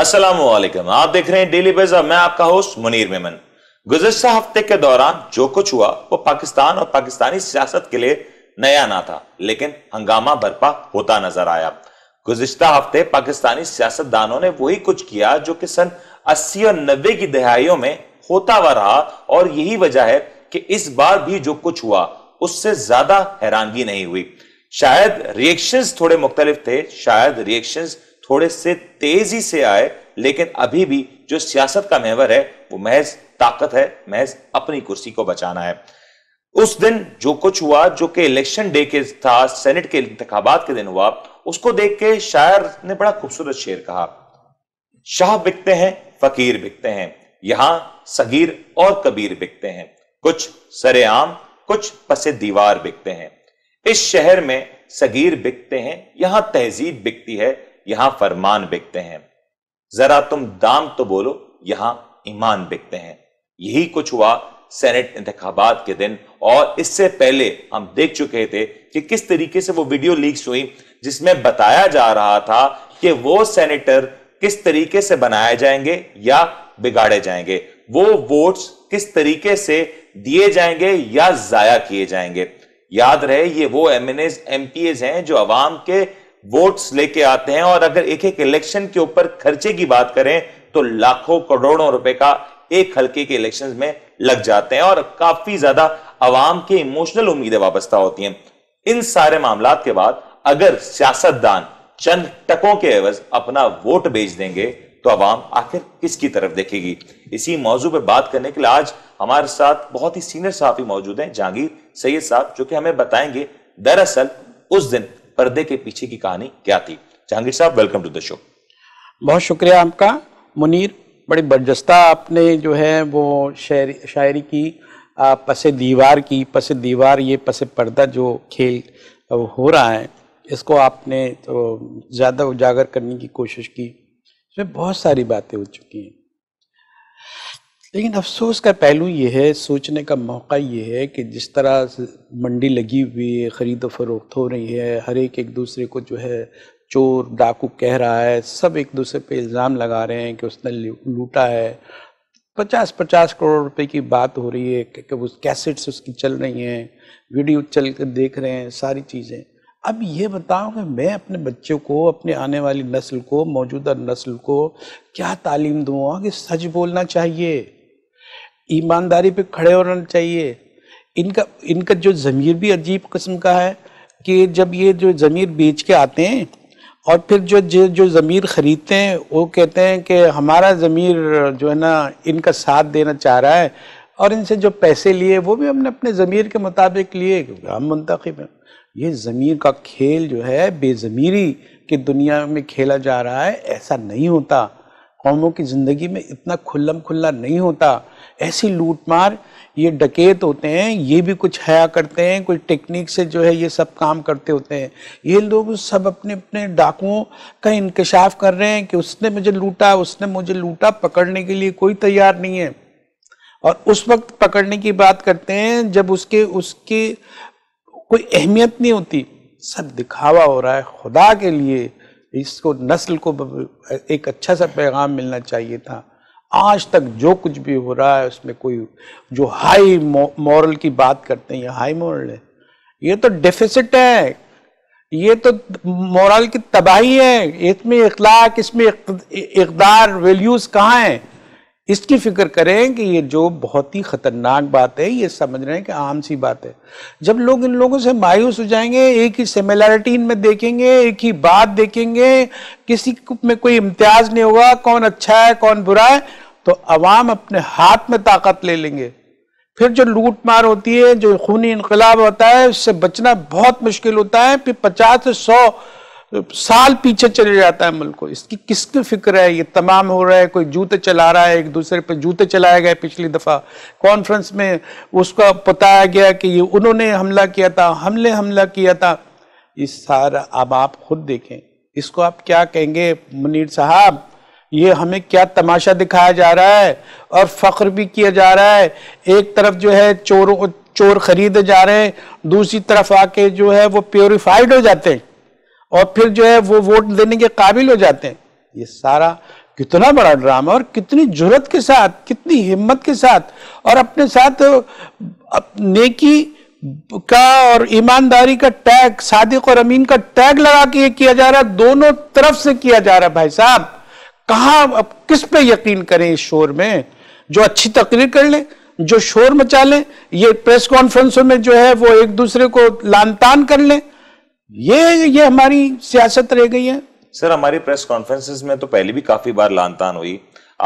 असलम आप देख रहे हैं डेली बेज मैं आपका होस्ट मुनीर मेमन गुजशत हफ्ते के दौरान जो कुछ हुआ वो पाकिस्तान और पाकिस्तानी सियासत के लिए नया ना था लेकिन हंगामा बरपा होता नजर आया गुजशत हफ्ते पाकिस्तानी सियासतदानों ने वही कुछ किया जो कि सन अस्सी और नब्बे की दहाइयों में होता हुआ रहा और यही वजह है कि इस बार भी जो कुछ हुआ उससे ज्यादा हैरानगी नहीं हुई शायद रिएक्शन थोड़े मुख्तलिफ थे शायद रिएक्शन थोड़े से तेजी से आए लेकिन अभी भी जो सियासत का मेहर है वो महज ताकत है महज अपनी कुर्सी को बचाना है उस दिन जो कुछ हुआ जो कि इलेक्शन डे के था सेनेट के इंतबात के दिन हुआ उसको देख के शायर ने बड़ा खूबसूरत शेर कहा शाह बिकते हैं फकीर बिकते हैं यहां सगीर और कबीर बिकते हैं कुछ सरेआम कुछ पसे दीवार बिकते हैं इस शहर में सगीर बिकते हैं यहां तहजीब बिकती है यहां फरमान बिकते हैं जरा तुम दाम तो बोलो यहां ईमान बिकते हैं यही कुछ हुआ सेनेट इंतबात के दिन और इससे पहले हम देख चुके थे कि किस तरीके से वो वीडियो लीक्स हुई जिसमें बताया जा रहा था कि वो सेनेटर किस तरीके से बनाए जाएंगे या बिगाड़े जाएंगे वो वोट्स किस तरीके से दिए जाएंगे या जाया किए जाएंगे याद रहे ये वो एम एन हैं जो आवाम के वोट्स लेके आते हैं और अगर एक एक इलेक्शन के ऊपर खर्चे की बात करें तो लाखों करोड़ों रुपए का एक हल्के के इलेक्शन में लग जाते हैं और काफी ज्यादा आवाम के इमोशनल उम्मीदें वाबस्ता होती हैं इन सारे मामला के बाद अगर सियासतदान चंद टकों के एवज अपना वोट बेच देंगे तो आवाम आखिर किसकी तरफ देखेगी इसी मौजू पर बात करने के लिए आज हमारे साथ बहुत ही सीनियर साहब मौजूद हैं जहांगीर सैयद साहब जो कि हमें बताएंगे दरअसल उस दिन पर्दे के पीछे की कहानी क्या थी जहांगीर साहब वेलकम टू द शो बहुत शुक्रिया आपका मुनीर बड़ी बर्जस्ता आपने जो है वो शायरी शायरी की पसे दीवार की पसे दीवार ये पसे पर्दा जो खेल हो रहा है इसको आपने तो ज़्यादा उजागर करने की कोशिश की इसमें बहुत सारी बातें हो चुकी हैं लेकिन अफसोस का पहलू ये है सोचने का मौका ये है कि जिस तरह मंडी लगी हुई है ख़रीद फरोख्त हो रही है हर एक एक दूसरे को जो है चोर डाकू कह रहा है सब एक दूसरे पे इल्ज़ाम लगा रहे हैं कि उसने लूटा है पचास पचास करोड़ रुपए की बात हो रही है कि वो कैसेट्स उसकी चल रही हैं वीडियो चल कर देख रहे हैं सारी चीज़ें अब ये बताओ कि मैं अपने बच्चों को अपने आने वाली नस्ल को मौजूदा नस्ल को क्या तालीम दूँगा कि सच बोलना चाहिए ईमानदारी पे खड़े होना चाहिए इनका इनका जो ज़मीर भी अजीब किस्म का है कि जब ये जो ज़मीर बेच के आते हैं और फिर जो जो, जो ज़मीर ख़रीदते हैं वो कहते हैं कि हमारा ज़मीर जो है ना इनका साथ देना चाह रहा है और इनसे जो पैसे लिए वो भी हमने अपने ज़मीर के मुताबिक लिए क्योंकि हम मुंतखब हैं ये ज़मीर का खेल जो है बेज़मीरी की दुनिया में खेला जा रहा है ऐसा नहीं होता कौमों की ज़िंदगी में इतना खुल्लम खुल्ला नहीं होता ऐसी लूटमार ये डकेत होते हैं ये भी कुछ हया करते हैं कुछ टेक्निक से जो है ये सब काम करते होते हैं ये लोग सब अपने अपने डाकुओं का इंकशाफ कर रहे हैं कि उसने मुझे लूटा उसने मुझे लूटा पकड़ने के लिए कोई तैयार नहीं है और उस वक्त पकड़ने की बात करते हैं जब उसके उसकी कोई अहमियत नहीं होती सब दिखावा हो रहा है खुदा के लिए इसको नस्ल को एक अच्छा सा पैगाम मिलना चाहिए था आज तक जो कुछ भी हो रहा है उसमें कोई जो हाई मॉरल की बात करते हैं हाई मॉरल है ये तो डेफिसिट है ये तो मॉरल की तबाही है इसमें इखलाक इसमें इकदार वैल्यूज़ कहाँ हैं इसकी फिक्र करें कि ये जो बहुत ही खतरनाक बात है ये समझ रहे हैं कि आम सी बात है जब लोग इन लोगों से मायूस हो जाएंगे एक ही सिमिलरिटी इनमें देखेंगे एक ही बात देखेंगे किसी में कोई इम्तियाज नहीं होगा कौन अच्छा है कौन बुरा है तो अवाम अपने हाथ में ताकत ले लेंगे फिर जो लूट मार होती है जो खूनी इनकलाब होता है उससे बचना बहुत मुश्किल होता है फिर पचास से सौ साल पीछे चले जाता है मुल्क को इसकी किसकी फिक्र है ये तमाम हो रहा है कोई जूते चला रहा है एक दूसरे पर जूते चलाए गए पिछली दफ़ा कॉन्फ्रेंस में उसका बताया गया कि ये उन्होंने हमला किया था हमले हमला किया था ये सारा अब आप खुद देखें इसको आप क्या कहेंगे मुनीर साहब ये हमें क्या तमाशा दिखाया जा रहा है और फख्र भी किया जा रहा है एक तरफ जो है चोरों चोर खरीदे जा रहे हैं दूसरी तरफ आके जो है वो प्योरीफाइड हो जाते हैं और फिर जो है वो वोट देने के काबिल हो जाते हैं ये सारा कितना बड़ा ड्रामा और कितनी जरूरत के साथ कितनी हिम्मत के साथ और अपने साथ नेकी का और ईमानदारी का टैग सादिक और अमीन का टैग लगा के ये किया जा रहा है दोनों तरफ से किया जा रहा है भाई साहब कहा अब किस पे यकीन करें इस शोर में जो अच्छी तकरीर कर ले जो शोर मचा लें ये प्रेस कॉन्फ्रेंसों में जो है वो एक दूसरे को लानतान कर लें ये ये हमारी सियासत रह गई है सर हमारी प्रेस कॉन्फ्रेंसिस में तो पहले भी काफी बार लानतान हुई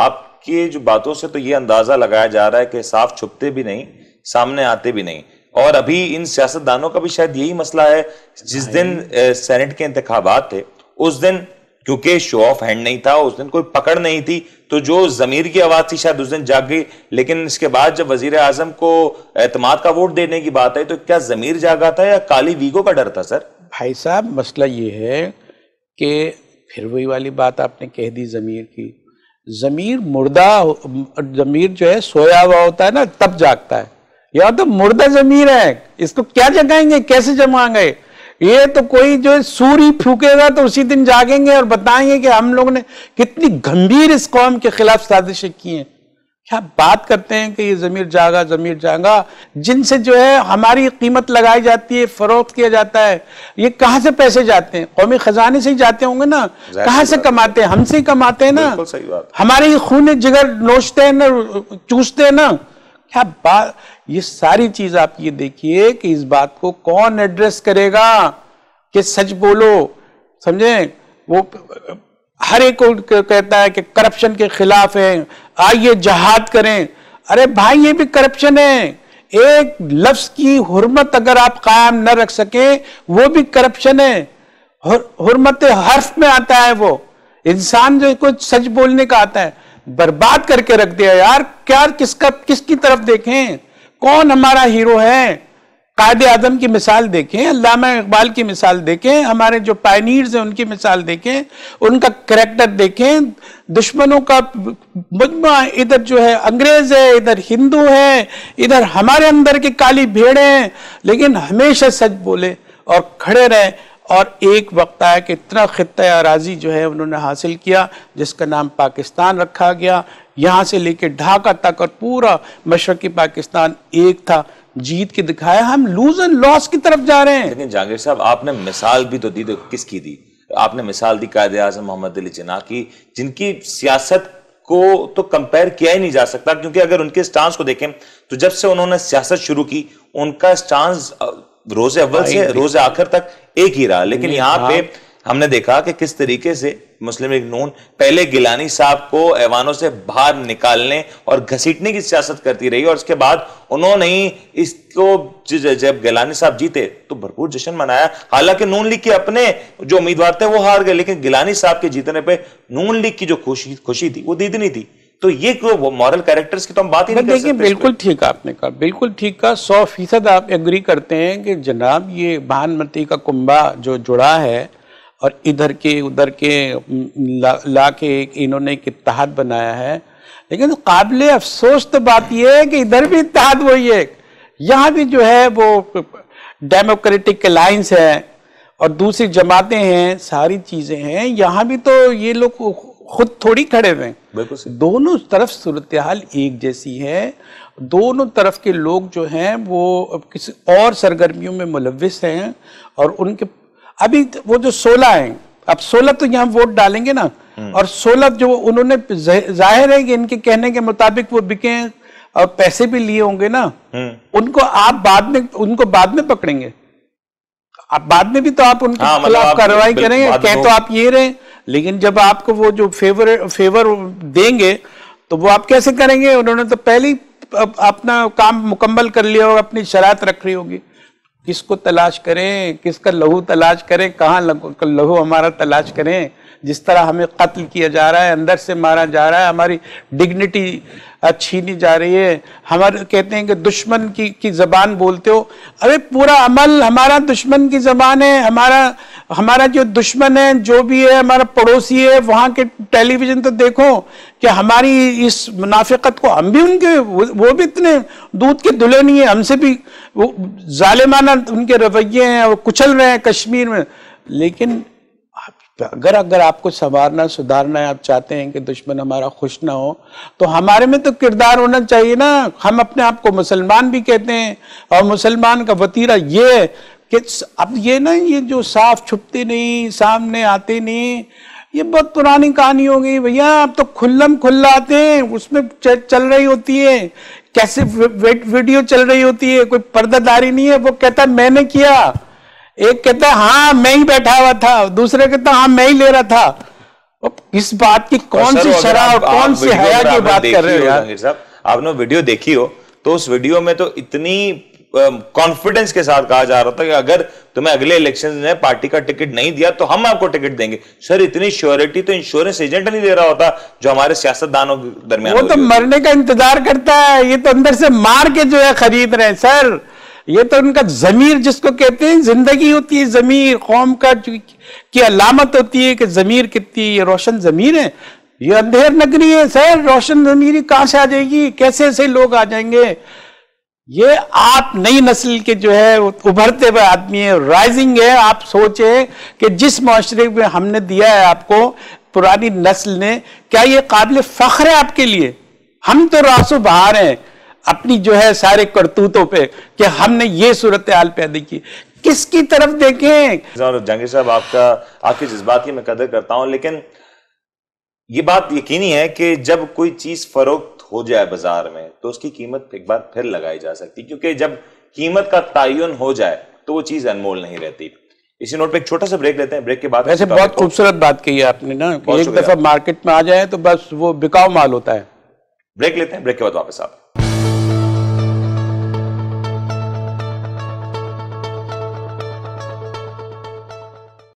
आपके जो बातों से तो ये अंदाजा लगाया जा रहा है कि साफ छुपते भी नहीं सामने आते भी नहीं और अभी इन सियासतदानों का भी शायद यही मसला है जिस दिन सेनेट के इंतबात थे उस दिन क्योंकि शो ऑफ हैंड नहीं था उस दिन कोई पकड़ नहीं थी तो जो जमीर की आवाज थी शायद उस दिन जाग गई लेकिन इसके बाद जब वजीर आजम को एतमाद का वोट देने की बात आई तो क्या जमीर जागा था या काली वीगो का डर था सर भाई साहब मसला ये है कि फिर वही वाली बात आपने कह दी ज़मीर की ज़मीर मुर्दा ज़मीर जो है सोया हुआ होता है ना तब जागता है या तो मुर्दा ज़मीर है इसको क्या जगाएंगे कैसे जमाएंगे ये तो कोई जो है सूरी फूकेगा तो उसी दिन जागेंगे और बताएंगे कि हम लोगों ने कितनी गंभीर इस कौम के खिलाफ साजिशें की हैं क्या बात करते हैं कि ये ज़मीर जागा ज़मीर जागा जिनसे जो है हमारी कीमत लगाई जाती है फ़रोख्त किया जाता है ये कहाँ से पैसे जाते हैं कौमी ख़जाने से ही जाते होंगे ना कहाँ से कमाते हैं हमसे ही कमाते हैं ना सही बात हमारे ही खून जिगर नोचते हैं ना चूसते हैं ना क्या बात ये सारी चीज़ आप ये देखिए कि इस बात को कौन एड्रेस करेगा कि सच बोलो समझे वो हर एक को कहता है कि करप्शन के खिलाफ है आइए जहाद करें अरे भाई ये भी करप्शन है एक लफ्ज की हुरमत अगर आप कायम न रख सके वो भी करप्शन है हुरमत हर्फ में आता है वो इंसान जो कुछ सच बोलने का आता है बर्बाद करके रख दिया यार क्या किसका किसकी तरफ देखें कौन हमारा हीरो है कायद आजम की मिसाल देखें अलामा इकबाल की मिसाल देखें हमारे जो पायनीर्स हैं उनकी मिसाल देखें उनका करेक्टर देखें दुश्मनों का मजमा इधर जो है अंग्रेज है इधर हिंदू है इधर हमारे अंदर के काली भेड़ हैं लेकिन हमेशा सच बोले और खड़े रहे और एक वक्त आया कि इतना ख़त्त अराजी जो है उन्होंने हासिल किया जिसका नाम पाकिस्तान रखा गया यहाँ से लेकर ढाका तक और पूरा मशरक़ी पाकिस्तान एक था जीत के दिखाया हम लूज एंड लॉस की तरफ जा रहे हैं लेकिन जहांगीर साहब आपने मिसाल भी तो दी तो किसकी दी आपने मिसाल दी कायद आजम मोहम्मद अली जिना की जिनकी सियासत को तो कंपेयर किया ही नहीं जा सकता क्योंकि अगर उनके स्टांस को देखें तो जब से उन्होंने सियासत शुरू की उनका स्टांस रोज अव्वल से रोज आखिर तक एक ही रहा लेकिन यहाँ पे हमने देखा कि किस तरीके से मुस्लिम लीग नून पहले गिलानी साहब को ऐवानों से बाहर निकालने और घसीटने की सियासत करती रही और उसके बाद उन्होंने ही इसको जब गिलानी साहब जीते तो भरपूर जश्न मनाया हालांकि नून लीग के अपने जो उम्मीदवार थे वो हार गए लेकिन गिलानी साहब के जीतने पर नून लीग की जो खुशी खुशी थी वो दीदनी थी तो ये मॉरल कैरेक्टर्स की तो हम बात ही नहीं कर सकते बिल्कुल ठीक आपने कहा बिल्कुल ठीक कहा सौ फीसद आप एग्री करते हैं कि जनाब ये भानमती का कुंभा जो जुड़ा है और इधर के उधर के ला, ला के इन्होंने एक इतिहाद बनाया है लेकिन काबिल अफसोस तो बात यह है कि इधर भी इतिहाद वही है यहाँ भी जो है वो डेमोक्रेटिक अलाइंस है और दूसरी जमातें हैं सारी चीज़ें हैं यहाँ भी तो ये लोग खुद थोड़ी खड़े हुए हैं दोनों तरफ सूरत हाल एक जैसी है दोनों तरफ के लोग जो हैं वो किसी और सरगर्मियों में मुलविस हैं और उनके अभी वो जो सोलह है अब सोलह तो यहाँ वोट डालेंगे ना हम्म। और सोलह जो उन्होंने जाहिर है कि इनके कहने के मुताबिक वो बिके और पैसे भी लिए होंगे ना हम्म। उनको आप बाद में उनको बाद में पकड़ेंगे आप बाद में भी तो आप उनके हाँ, मतलब खिलाफ कार्रवाई करेंगे कह तो आप ये रहे लेकिन जब आपको वो जो फेवर फेवर देंगे तो वो आप कैसे करेंगे उन्होंने तो पहले अपना काम मुकम्मल कर लिया होगा अपनी शरात रख रही होगी किसको तलाश करें किसका लहू तलाश करें कहाँ लहू हमारा तलाश करें जिस तरह हमें कत्ल किया जा रहा है अंदर से मारा जा रहा है हमारी डिग्निटी छीनी जा रही है हमारे कहते हैं कि दुश्मन की की ज़बान बोलते हो अरे पूरा अमल हमारा दुश्मन की ज़बान है हमारा हमारा जो दुश्मन है जो भी है हमारा पड़ोसी है वहाँ के टेलीविज़न तो देखो कि हमारी इस मुनाफिकत को हम भी उनके वो भी इतने दूध के दुल्हे नहीं है हमसे भी वो ालिमाना उनके रवैये हैं वो कुचल रहे हैं कश्मीर में लेकिन अगर अगर आपको संवारना सुधारना है आप चाहते हैं कि दुश्मन हमारा खुश ना हो तो हमारे में तो किरदार होना चाहिए ना हम अपने आप को मुसलमान भी कहते हैं और मुसलमान का वतीरा ये है कि अब ये ना ये जो साफ छुपते नहीं सामने आते नहीं ये बहुत पुरानी कहानी हो गई भैया अब तो खुल्लम खुल्ला आते हैं उसमें चल रही होती है कैसे वीडियो चल रही होती है कोई पर्दादारी नहीं है वो कहता है मैंने किया एक कहता है हाँ मैं ही बैठा हुआ था दूसरे कहता हाँ मैं ही ले रहा था इस बात की कौन सी शराब और कौन सी हया की बात कर रहे हो यार आपने वीडियो देखी हो तो उस वीडियो में तो इतनी कॉन्फिडेंस के साथ कहा जा रहा था कि अगर तुम्हें अगले इलेक्शन में पार्टी का टिकट नहीं दिया तो हम आपको टिकट देंगे सर इतनी श्योरिटी तो इंश्योरेंस एजेंट नहीं दे रहा होता जो हमारे सियासतदानों के दरमियान वो तो मरने का इंतजार करता है ये तो अंदर से मार के जो है खरीद रहे हैं सर ये तो उनका जमीर जिसको कहते हैं जिंदगी होती है जमीर कौम का की अलामत होती है कि जमीर कितनी ये रोशन जमीर है ये अंधेर नगरी है सर रोशन जमीरी कहां से आ जाएगी कैसे ऐसे लोग आ जाएंगे ये आप नई नस्ल के जो है उभरते हुए आदमी है राइजिंग है आप सोचे कि जिस माशरे में हमने दिया है आपको पुरानी नस्ल ने क्या ये काबिल फख्र है आपके लिए हम तो रासो बहार हैं अपनी जो है सारे करतूतों पे कि हमने ये सूरत हाल पैदा की किसकी तरफ देखें जहांगीर साहब आपका आपके जज्बात की मैं कदर करता हूं लेकिन ये बात यकीनी है कि जब कोई चीज फरोख हो जाए बाजार में तो उसकी कीमत एक बार फिर लगाई जा सकती क्योंकि जब कीमत का तयन हो जाए तो वो चीज अनमोल नहीं रहती इसी नोट पे एक छोटा सा ब्रेक लेते हैं ब्रेक के बाद वैसे बहुत खूबसूरत बात कही आपने ना एक दफा मार्केट में आ जाए तो बस वो बिकाऊ माल होता है ब्रेक लेते हैं ब्रेक के बाद वापस आप